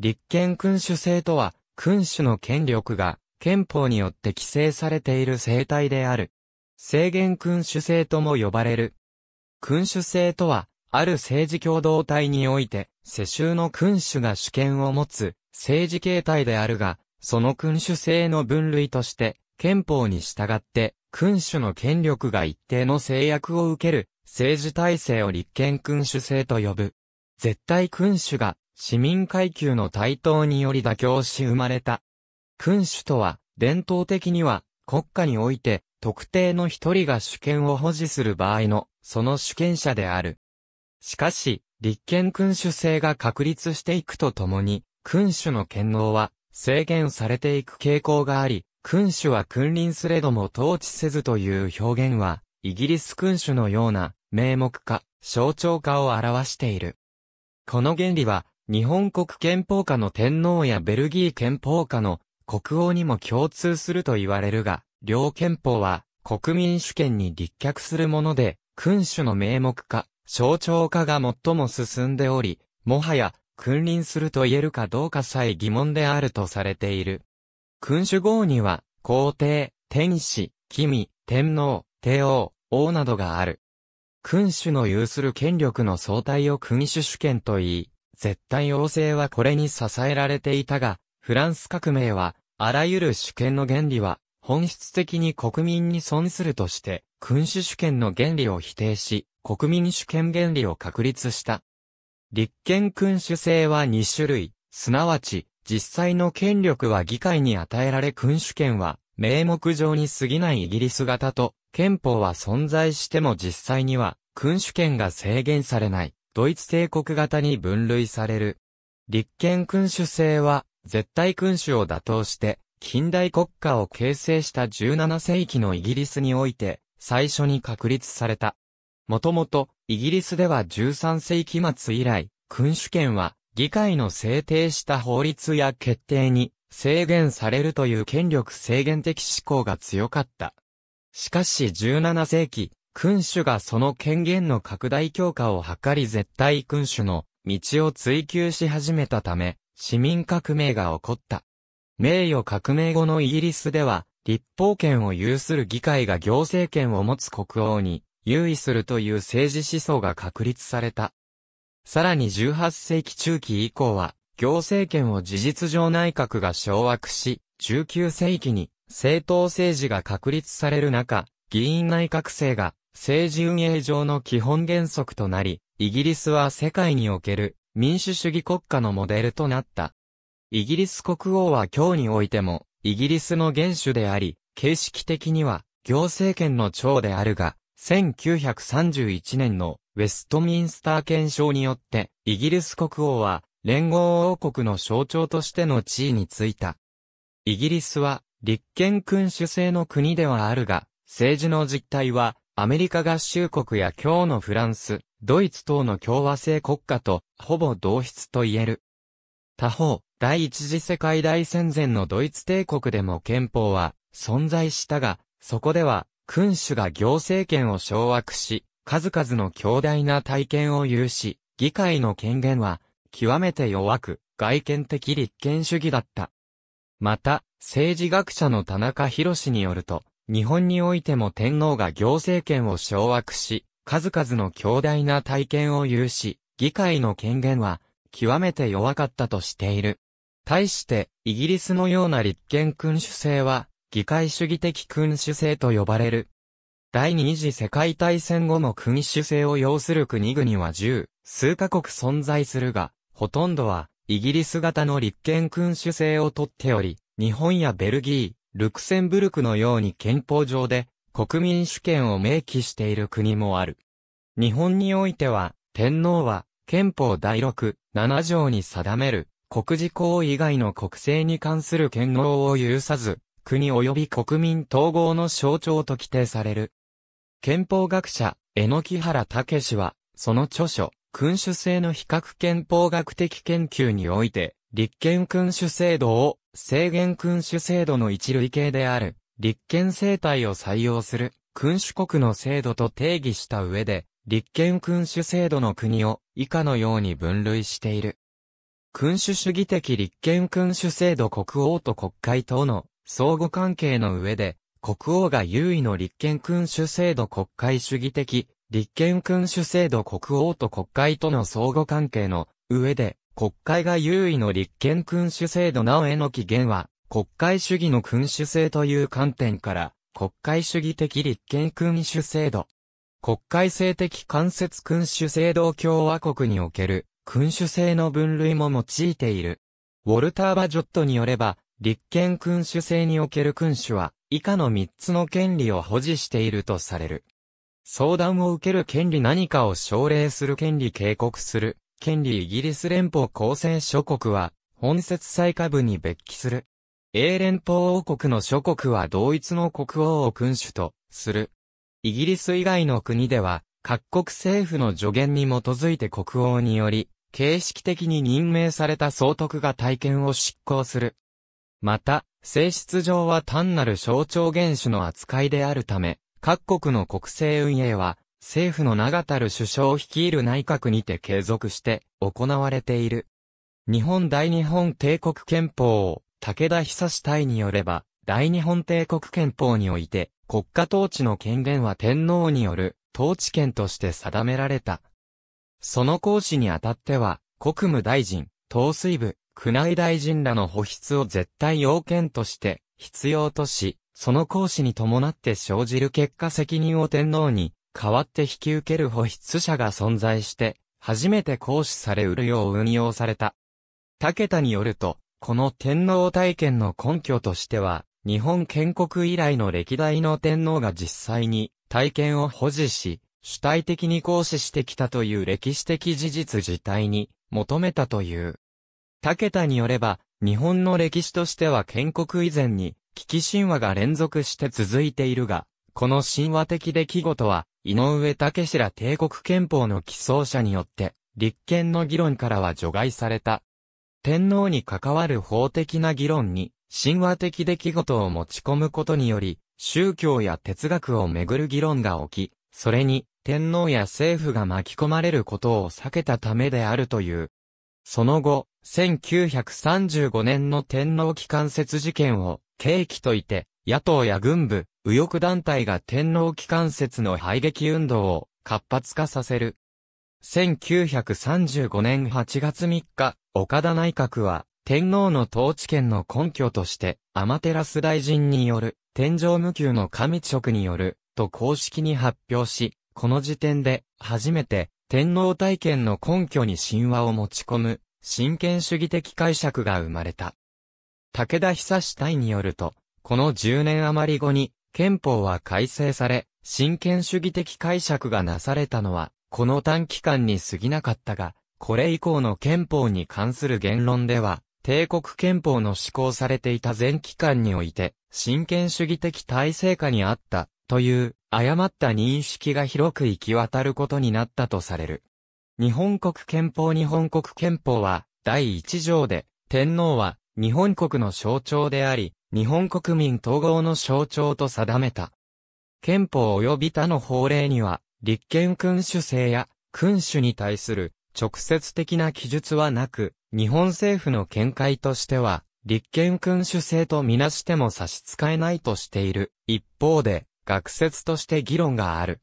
立憲君主制とは、君主の権力が憲法によって規制されている政体である。制限君主制とも呼ばれる。君主制とは、ある政治共同体において、世襲の君主が主権を持つ政治形態であるが、その君主制の分類として、憲法に従って、君主の権力が一定の制約を受ける政治体制を立憲君主制と呼ぶ。絶対君主が市民階級の台頭により妥協し生まれた。君主とは、伝統的には、国家において、特定の一人が主権を保持する場合の、その主権者である。しかし、立憲君主制が確立していくとともに、君主の権能は制限されていく傾向があり、君主は君臨すれども統治せずという表現は、イギリス君主のような名目化、象徴化を表している。この原理は、日本国憲法下の天皇やベルギー憲法下の国王にも共通すると言われるが、両憲法は国民主権に立脚するもので、君主の名目化、象徴化が最も進んでおり、もはや君臨すると言えるかどうかさえ疑問であるとされている。君主号には、皇帝、天使、君、天皇、帝王、王などがある。君主の有する権力の総体を君主主権と言い、絶対王政はこれに支えられていたが、フランス革命は、あらゆる主権の原理は、本質的に国民に損するとして、君主主権の原理を否定し、国民主権原理を確立した。立憲君主制は2種類、すなわち、実際の権力は議会に与えられ君主権は、名目上に過ぎないイギリス型と、憲法は存在しても実際には、君主権が制限されない。ドイツ帝国型に分類される。立憲君主制は、絶対君主を打倒して、近代国家を形成した17世紀のイギリスにおいて、最初に確立された。もともと、イギリスでは13世紀末以来、君主権は、議会の制定した法律や決定に制限されるという権力制限的思考が強かった。しかし17世紀、君主がその権限の拡大強化を図り絶対君主の道を追求し始めたため、市民革命が起こった。名誉革命後のイギリスでは、立法権を有する議会が行政権を持つ国王に、優位するという政治思想が確立された。さらに18世紀中期以降は、行政権を事実上内閣が掌握し、19世紀に政党政治が確立される中、議員内閣制が政治運営上の基本原則となり、イギリスは世界における民主主義国家のモデルとなった。イギリス国王は今日においても、イギリスの元首であり、形式的には行政権の長であるが、1931年のウェストミンスター憲章によって、イギリス国王は連合王国の象徴としての地位についた。イギリスは立憲君主制の国ではあるが、政治の実態はアメリカ合衆国や今日のフランス、ドイツ等の共和制国家と、ほぼ同質と言える。他方、第一次世界大戦前のドイツ帝国でも憲法は存在したが、そこでは、君主が行政権を掌握し、数々の強大な体験を有し、議会の権限は、極めて弱く、外見的立憲主義だった。また、政治学者の田中博によると、日本においても天皇が行政権を掌握し、数々の強大な体験を有し、議会の権限は極めて弱かったとしている。対して、イギリスのような立憲君主制は、議会主義的君主制と呼ばれる。第二次世界大戦後も君主制を要する国々は十、数カ国存在するが、ほとんどは、イギリス型の立憲君主制をとっており、日本やベルギー、ルクセンブルクのように憲法上で国民主権を明記している国もある。日本においては、天皇は憲法第6、7条に定める国事為以外の国政に関する権能を許さず、国及び国民統合の象徴と規定される。憲法学者、榎木原武氏は、その著書、君主制の比較憲法学的研究において、立憲君主制度を制限君主制度の一類型である、立憲政体を採用する、君主国の制度と定義した上で、立憲君主制度の国を以下のように分類している。君主主義的立憲君主制度国王と国会等の相互関係の上で、国王が優位の立憲君主制度国会主義的立憲君主制度国王と国会との相互関係の上で、国会が優位の立憲君主制度なおへの起源は、国会主義の君主制という観点から、国会主義的立憲君主制度。国会制的間接君主制度共和国における君主制の分類も用いている。ウォルター・バジョットによれば、立憲君主制における君主は、以下の3つの権利を保持しているとされる。相談を受ける権利何かを奨励する権利警告する権利イギリス連邦構成諸国は、本節最下部に別記する。英連邦王国の諸国は同一の国王を君主とする。イギリス以外の国では、各国政府の助言に基づいて国王により、形式的に任命された総督が体験を執行する。また、性質上は単なる象徴原種の扱いであるため、各国の国政運営は、政府の長たる首相を率いる内閣にて継続して行われている。日本大日本帝国憲法、を武田久志隊によれば、大日本帝国憲法において、国家統治の権限は天皇による統治権として定められた。その行使にあたっては、国務大臣、統帥部、宮内大臣らの保筆を絶対要件として必要とし、その行使に伴って生じる結果責任を天皇に代わって引き受ける保筆者が存在して、初めて行使され売るよう運用された。武田によると、この天皇体験の根拠としては、日本建国以来の歴代の天皇が実際に体験を保持し、主体的に行使してきたという歴史的事実自体に求めたという。武田によれば、日本の歴史としては建国以前に、危機神話が連続して続いているが、この神話的出来事は、井上武氏ら帝国憲法の起草者によって、立憲の議論からは除外された。天皇に関わる法的な議論に、神話的出来事を持ち込むことにより、宗教や哲学をめぐる議論が起き、それに、天皇や政府が巻き込まれることを避けたためであるという。その後、1935年の天皇機関説事件を、契機といて、野党や軍部、右翼団体が天皇機関説の排撃運動を活発化させる。1935年8月3日、岡田内閣は、天皇の統治権の根拠として、アマテラス大臣による、天上無給の神職による、と公式に発表し、この時点で、初めて、天皇体験の根拠に神話を持ち込む、真剣主義的解釈が生まれた。武田久志隊によると、この10年余り後に、憲法は改正され、真剣主義的解釈がなされたのは、この短期間に過ぎなかったが、これ以降の憲法に関する言論では、帝国憲法の施行されていた全期間において、真剣主義的体制下にあった、という、誤った認識が広く行き渡ることになったとされる。日本国憲法日本国憲法は、第1条で、天皇は、日本国の象徴であり、日本国民統合の象徴と定めた。憲法及び他の法令には、立憲君主制や君主に対する直接的な記述はなく、日本政府の見解としては、立憲君主制とみなしても差し支えないとしている。一方で、学説として議論がある。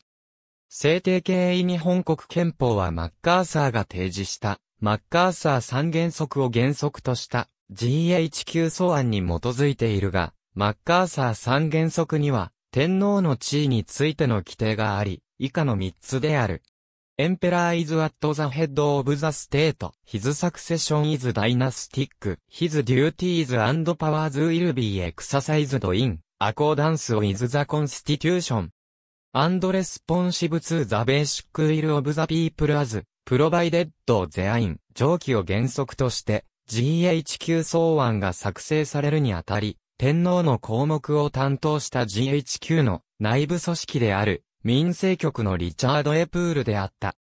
制定経営日本国憲法はマッカーサーが提示した、マッカーサー三原則を原則とした GHQ 草案に基づいているが、マッカーサー三原則には、天皇の地位についての規定があり、以下の三つである。エンペラーイズアットザヘッドオブザステート、ヒズサクセションイズダイナスティック、ヒズデューティーズパワーズウィルビーエクササイズドイン、アコーダンスオイズザコンスティテューション。アンドレスポンシブツーザベーシックウィルオブザピープルアズ、プロバイデッドゼアイン、上記を原則として、GHQ 草案が作成されるにあたり、天皇の項目を担当した GHQ の内部組織である民政局のリチャード・エプールであった。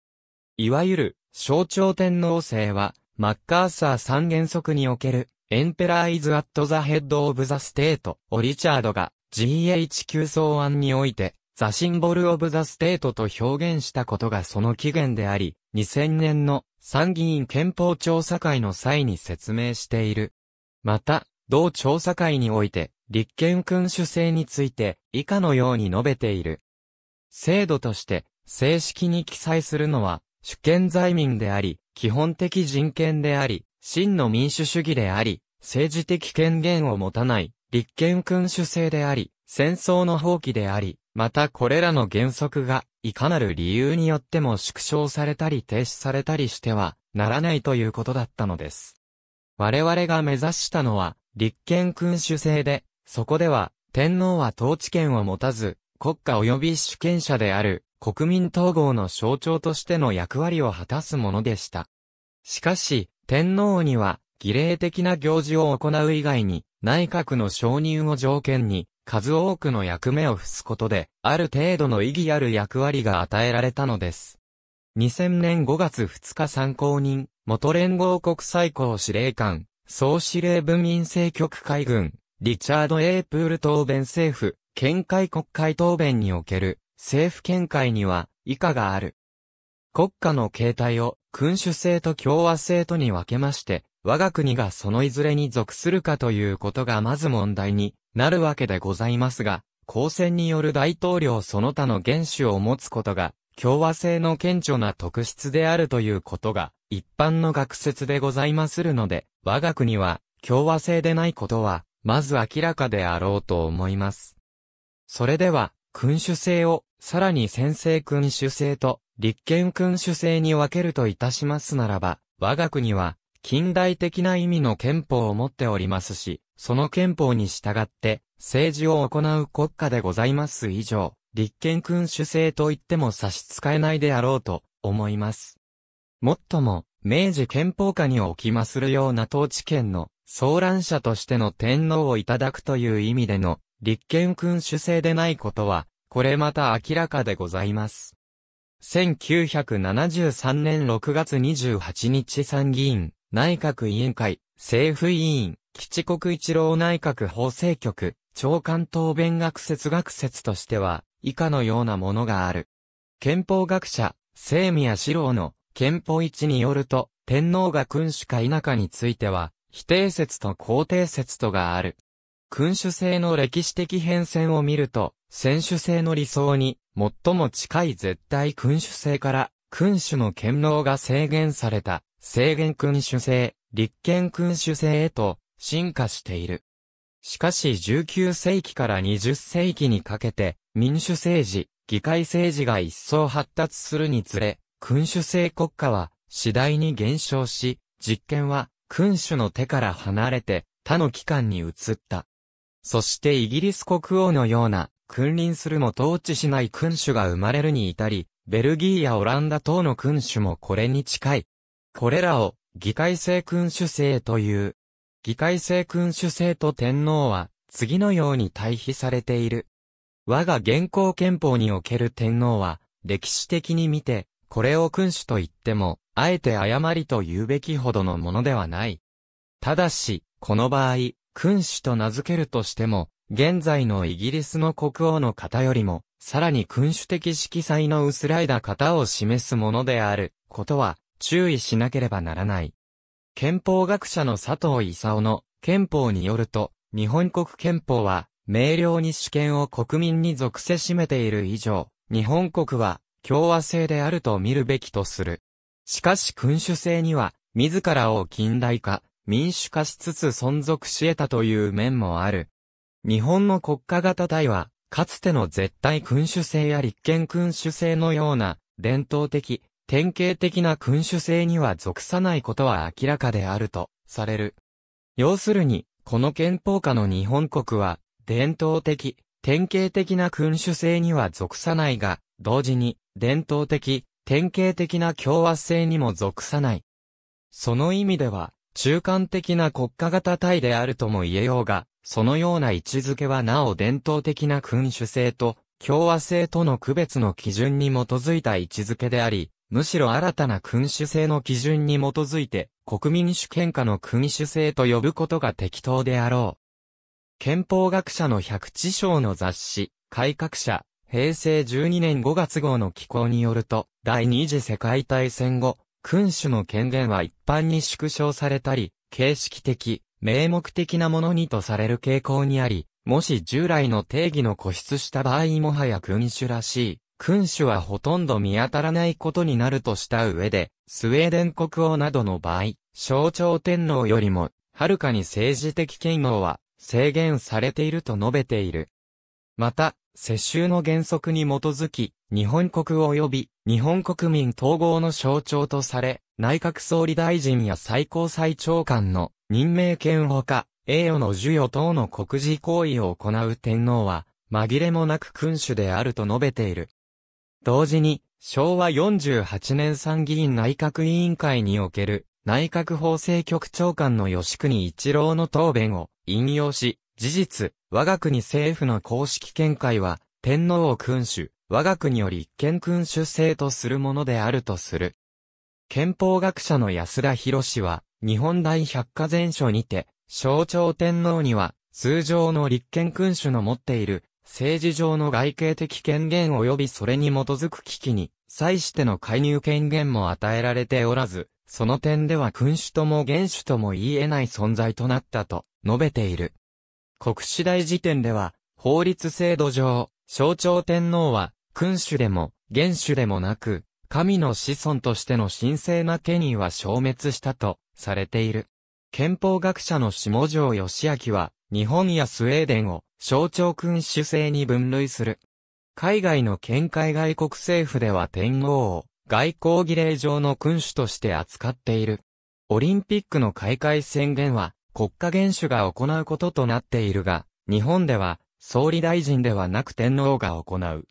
いわゆる象徴天皇制はマッカーサー三原則におけるエンペラーイズ・アット・ザ・ヘッド・オブ・ザ・ステートをリチャードが GHQ 草案においてザ・シンボル・オブ・ザ・ステートと表現したことがその起源であり、2000年の参議院憲法調査会の際に説明している。また、同調査会において、立憲君主制について、以下のように述べている。制度として、正式に記載するのは、主権在民であり、基本的人権であり、真の民主主義であり、政治的権限を持たない、立憲君主制であり、戦争の放棄であり、またこれらの原則がいかなる理由によっても縮小されたり停止されたりしてはならないということだったのです。我々が目指したのは、立憲君主制で、そこでは、天皇は統治権を持たず、国家及び主権者である、国民統合の象徴としての役割を果たすものでした。しかし、天皇には、儀礼的な行事を行う以外に、内閣の承認を条件に、数多くの役目を付すことで、ある程度の意義ある役割が与えられたのです。2000年5月2日参考人、元連合国最高司令官、総司令部民政局海軍、リチャード・エープール答弁政府、見解国会答弁における、政府見解には、以下がある。国家の形態を、君主制と共和制とに分けまして、我が国がそのいずれに属するかということがまず問題になるわけでございますが、公選による大統領その他の元首を持つことが、共和制の顕著な特質であるということが、一般の学説でございまするので、我が国は、共和制でないことは、まず明らかであろうと思います。それでは、君主制を、さらに先制君主制と、立憲君主制に分けるといたしますならば、我が国は、近代的な意味の憲法を持っておりますし、その憲法に従って、政治を行う国家でございます以上、立憲君主制と言っても差し支えないであろうと思います。もっとも、明治憲法下におきまするような統治権の騒乱者としての天皇をいただくという意味での立憲君主制でないことは、これまた明らかでございます。1973年6月28日参議院内閣委員会、政府委員、吉国一郎内閣法制局、長官答弁学説学説としては、以下のようなものがある。憲法学者、清宮四郎の憲法一によると、天皇が君主か否かについては、否定説と肯定説とがある。君主制の歴史的変遷を見ると、選手制の理想に最も近い絶対君主制から、君主の権能が制限された制限君主制、立憲君主制へと進化している。しかし19世紀から20世紀にかけて民主政治、議会政治が一層発達するにつれ、君主制国家は次第に減少し、実権は君主の手から離れて他の機関に移った。そしてイギリス国王のような君臨するも統治しない君主が生まれるに至り、ベルギーやオランダ等の君主もこれに近いこれらを議会制君主制という。議会制君主制と天皇は次のように対比されている。我が現行憲法における天皇は歴史的に見てこれを君主と言ってもあえて誤りと言うべきほどのものではない。ただし、この場合、君主と名付けるとしても、現在のイギリスの国王の方よりも、さらに君主的色彩の薄らいだ方を示すものであることは注意しなければならない。憲法学者の佐藤勲の憲法によると、日本国憲法は、明瞭に主権を国民に属せしめている以上、日本国は共和制であると見るべきとする。しかし君主制には、自らを近代化、民主化しつつ存続し得たという面もある。日本の国家型体は、かつての絶対君主制や立憲君主制のような、伝統的、典型的な君主制には属さないことは明らかであるとされる。要するに、この憲法下の日本国は、伝統的、典型的な君主制には属さないが、同時に、伝統的、典型的な共和制にも属さない。その意味では、中間的な国家型体であるとも言えようが、そのような位置づけはなお伝統的な君主制と共和制との区別の基準に基づいた位置づけであり、むしろ新たな君主制の基準に基づいて、国民主権下の君主制と呼ぶことが適当であろう。憲法学者の百知章の雑誌、改革者、平成12年5月号の寄稿によると、第二次世界大戦後、君主の権限は一般に縮小されたり、形式的、名目的なものにとされる傾向にあり、もし従来の定義の固執した場合もはや君主らしい君主はほとんど見当たらないことになるとした上で、スウェーデン国王などの場合、象徴天皇よりも、はるかに政治的権能は制限されていると述べている。また、世襲の原則に基づき、日本国及び日本国民統合の象徴とされ、内閣総理大臣や最高裁長官の任命権ほか、栄誉の授与等の国事行為を行う天皇は、紛れもなく君主であると述べている。同時に、昭和48年参議院内閣委員会における、内閣法制局長官の吉国一郎の答弁を引用し、事実、我が国政府の公式見解は、天皇を君主、我が国より一見君主制とするものであるとする。憲法学者の安田博士は、日本大百科全書にて、象徴天皇には、通常の立憲君主の持っている政治上の外形的権限及びそれに基づく危機に、際しての介入権限も与えられておらず、その点では君主とも元首とも言い得ない存在となったと述べている。国史大辞典では、法律制度上、象徴天皇は、君主でも、元首でもなく、神の子孫としての神聖な権威は消滅したと、されている。憲法学者の下条義明は、日本やスウェーデンを象徴君主制に分類する。海外の県海外国政府では天皇を外交儀礼上の君主として扱っている。オリンピックの開会宣言は国家元首が行うこととなっているが、日本では総理大臣ではなく天皇が行う。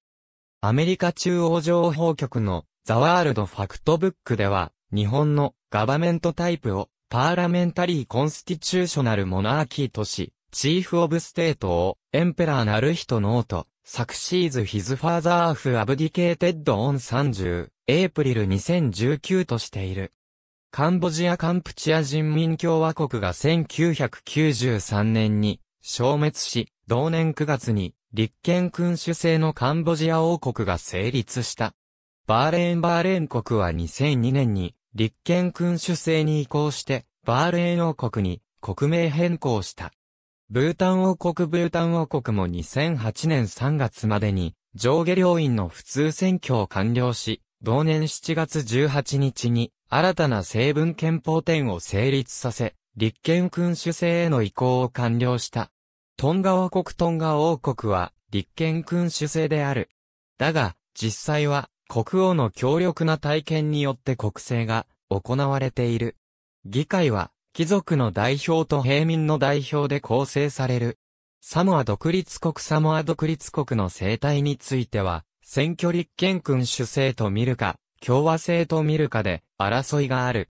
アメリカ中央情報局のザワールドファクトブックでは、日本のガバメントタイプをパーラメンタリーコンスティチューショナルモナーキーとし、チーフ・オブ・ステートを、エンペラーなる人ノート、昨シーズ・ヒズ・ファーザー・フ・アブディケーテッド・オン30、エイプリル2019としている。カンボジア・カンプチア人民共和国が1993年に消滅し、同年9月に立憲君主制のカンボジア王国が成立した。バーレーン・バーレーン国は2002年に立憲君主制に移行して、バーレーン王国に国名変更した。ブータン王国ブータン王国も2008年3月までに上下両院の普通選挙を完了し、同年7月18日に新たな成分憲法展を成立させ、立憲君主制への移行を完了した。トンガ王国トンガ王国は立憲君主制である。だが、実際は国王の強力な体験によって国政が行われている。議会は貴族の代表と平民の代表で構成される。サモア独立国サモア独立国の生態については、選挙立憲君主制と見るか、共和制と見るかで争いがある。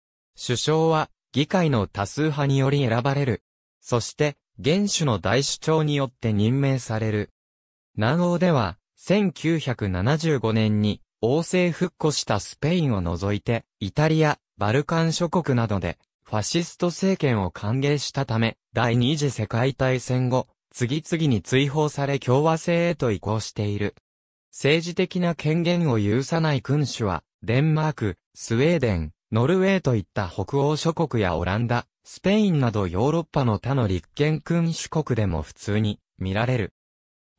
首相は議会の多数派により選ばれる。そして、元首の大首長によって任命される。南欧では、1975年に王政復古したスペインを除いて、イタリア、バルカン諸国などでファシスト政権を歓迎したため、第二次世界大戦後、次々に追放され共和制へと移行している。政治的な権限を有さない君主は、デンマーク、スウェーデン、ノルウェーといった北欧諸国やオランダ、スペインなどヨーロッパの他の立憲君主国でも普通に見られる。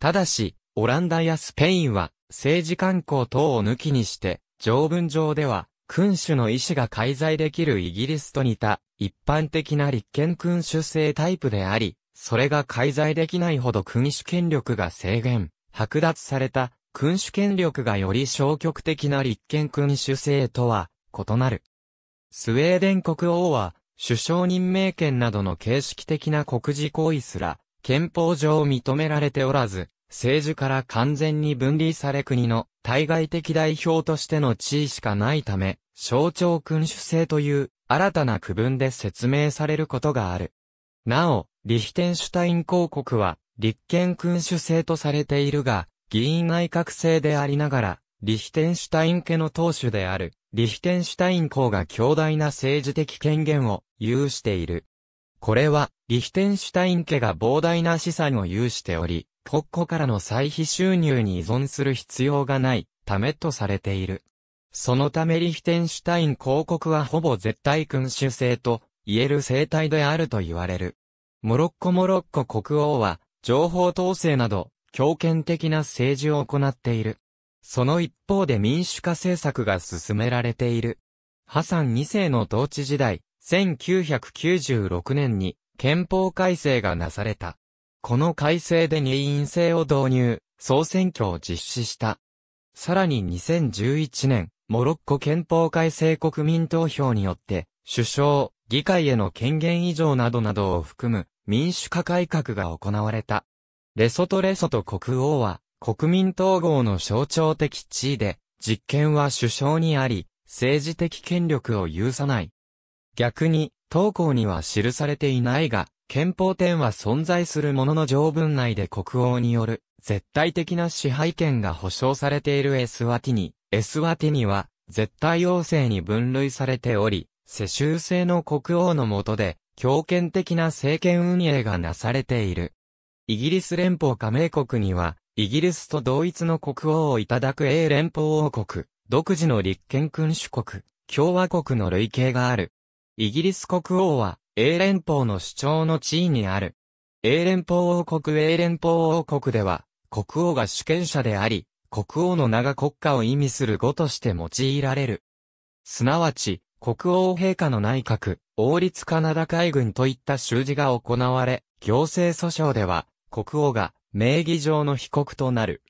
ただし、オランダやスペインは政治慣行等を抜きにして、条文上では君主の意思が介在できるイギリスと似た、一般的な立憲君主制タイプであり、それが介在できないほど君主権力が制限、剥奪された、君主権力がより消極的な立憲君主制とは、異なる。スウェーデン国王は、首相任命権などの形式的な国事行為すら、憲法上認められておらず、政治から完全に分離され国の対外的代表としての地位しかないため、象徴君主制という新たな区分で説明されることがある。なお、リヒテンシュタイン公国は立憲君主制とされているが、議員内閣制でありながら、リヒテンシュタイン家の党首である、リヒテンシュタイン公が強大な政治的権限を有している。これは、リヒテンシュタイン家が膨大な資産を有しており、国庫からの歳費収入に依存する必要がないためとされている。そのためリヒテンシュタイン公国はほぼ絶対君主制と言える生態であると言われる。モロッコモロッコ国王は情報統制など強権的な政治を行っている。その一方で民主化政策が進められている。ハサン2世の統治時代、1996年に憲法改正がなされた。この改正で任院制を導入、総選挙を実施した。さらに2011年、モロッコ憲法改正国民投票によって、首相、議会への権限以上などなどを含む民主化改革が行われた。レソトレソト国王は国民統合の象徴的地位で、実権は首相にあり、政治的権力を有さない。逆に、当校には記されていないが、憲法典は存在するものの条文内で国王による絶対的な支配権が保障されているエスワティニ。エスワティニは絶対王政に分類されており、世襲制の国王の下で強権的な政権運営がなされている。イギリス連邦加盟国には、イギリスと同一の国王をいただく英連邦王国、独自の立憲君主国、共和国の類型がある。イギリス国王は、英連邦の主張の地位にある。英連邦王国英連邦王国では、国王が主権者であり、国王の名が国家を意味する語として用いられる。すなわち、国王陛下の内閣、王立カナダ海軍といった習字が行われ、行政訴訟では、国王が名義上の被告となる。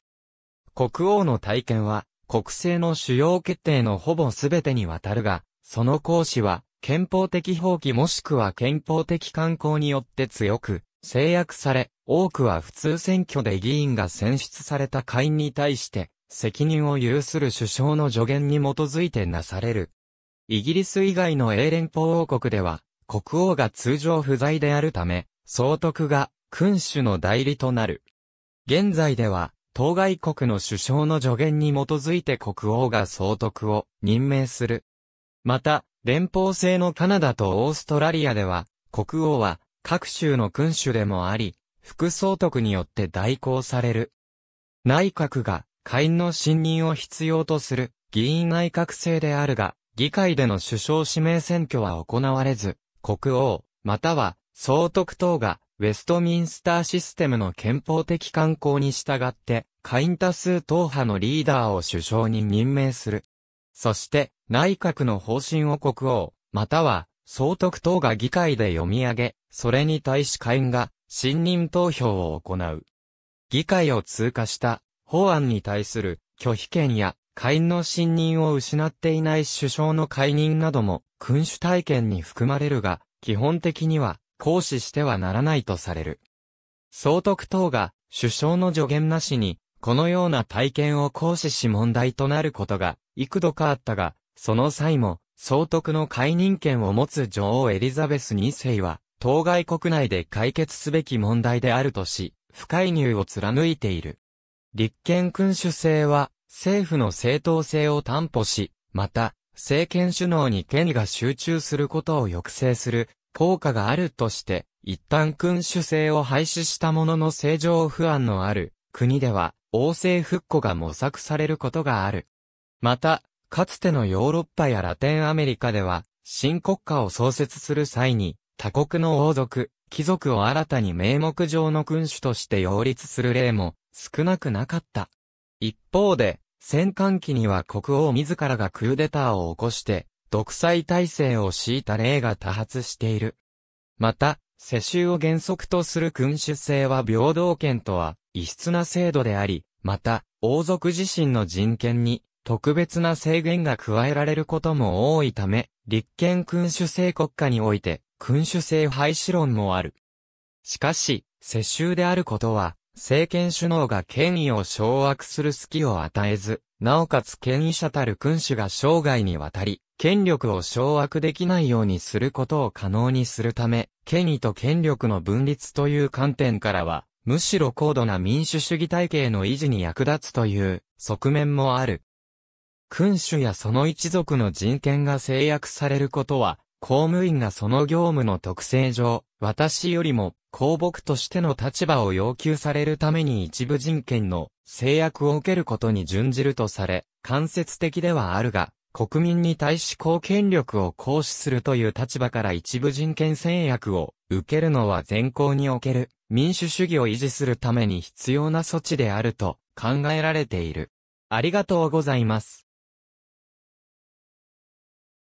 国王の体験は、国政の主要決定のほぼ全てにわたるが、その行使は、憲法的放棄もしくは憲法的慣行によって強く制約され、多くは普通選挙で議員が選出された会員に対して、責任を有する首相の助言に基づいてなされる。イギリス以外の英連邦王国では、国王が通常不在であるため、総督が君主の代理となる。現在では、当該国の首相の助言に基づいて国王が総督を任命する。また、連邦制のカナダとオーストラリアでは、国王は各州の君主でもあり、副総督によって代行される。内閣が下院の信任を必要とする議員内閣制であるが、議会での首相指名選挙は行われず、国王、または総督等がウェストミンスターシステムの憲法的慣行に従って、下院多数党派のリーダーを首相に任命する。そして、内閣の方針を国王、または、総督等が議会で読み上げ、それに対し下院が、信任投票を行う。議会を通過した、法案に対する、拒否権や、下院の信任を失っていない首相の解任なども、君主体権に含まれるが、基本的には、行使してはならないとされる。総督等が、首相の助言なしに、このような体験を行使し問題となることが、幾度かあったが、その際も、総督の解任権を持つ女王エリザベス2世は、当該国内で解決すべき問題であるとし、不介入を貫いている。立憲君主制は、政府の正当性を担保し、また、政権首脳に権利が集中することを抑制する効果があるとして、一旦君主制を廃止したものの正常不安のある国では、王政復古が模索されることがある。また、かつてのヨーロッパやラテンアメリカでは、新国家を創設する際に、他国の王族、貴族を新たに名目上の君主として擁立する例も少なくなかった。一方で、戦艦期には国王自らがクーデターを起こして、独裁体制を敷いた例が多発している。また、世襲を原則とする君主制は平等権とは異質な制度であり、また、王族自身の人権に特別な制限が加えられることも多いため、立憲君主制国家において、君主制廃止論もある。しかし、世襲であることは、政権首脳が権威を掌握する隙を与えず、なおかつ権威者たる君主が生涯にわたり、権力を掌握できないようにすることを可能にするため、権威と権力の分立という観点からは、むしろ高度な民主主義体系の維持に役立つという側面もある。君主やその一族の人権が制約されることは、公務員がその業務の特性上、私よりも公僕としての立場を要求されるために一部人権の制約を受けることに準じるとされ、間接的ではあるが、国民に対し公権力を行使するという立場から一部人権制約を受けるのは全行における民主主義を維持するために必要な措置であると考えられている。ありがとうございます。